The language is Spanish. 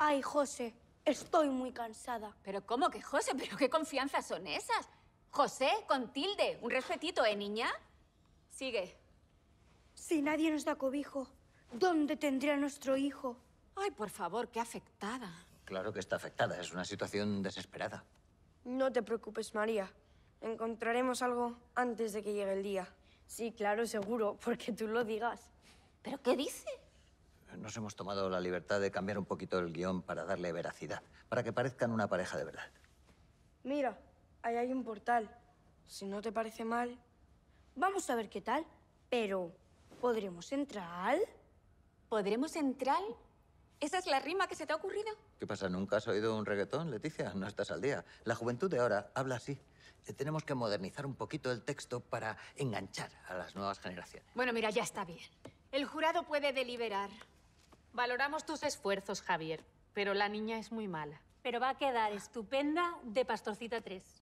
Ay, José, estoy muy cansada. ¿Pero cómo que José? ¿Pero qué confianza son esas? José, con tilde, un respetito, ¿eh, niña? Sigue. Si nadie nos da cobijo, ¿dónde tendría nuestro hijo? Ay, por favor, qué afectada. Claro que está afectada, es una situación desesperada. No te preocupes, María. Encontraremos algo antes de que llegue el día. Sí, claro, seguro, porque tú lo digas. ¿Pero qué dice? nos hemos tomado la libertad de cambiar un poquito el guión para darle veracidad, para que parezcan una pareja de verdad. Mira, ahí hay un portal. Si no te parece mal... Vamos a ver qué tal, pero ¿podremos entrar? ¿Podremos entrar? ¿Esa es la rima que se te ha ocurrido? ¿Qué pasa? ¿Nunca has oído un reggaetón, Leticia? No estás al día. La juventud de ahora habla así. Eh, tenemos que modernizar un poquito el texto para enganchar a las nuevas generaciones. Bueno, mira, ya está bien. El jurado puede deliberar. Valoramos tus esfuerzos, Javier, pero la niña es muy mala. Pero va a quedar estupenda de Pastorcita 3.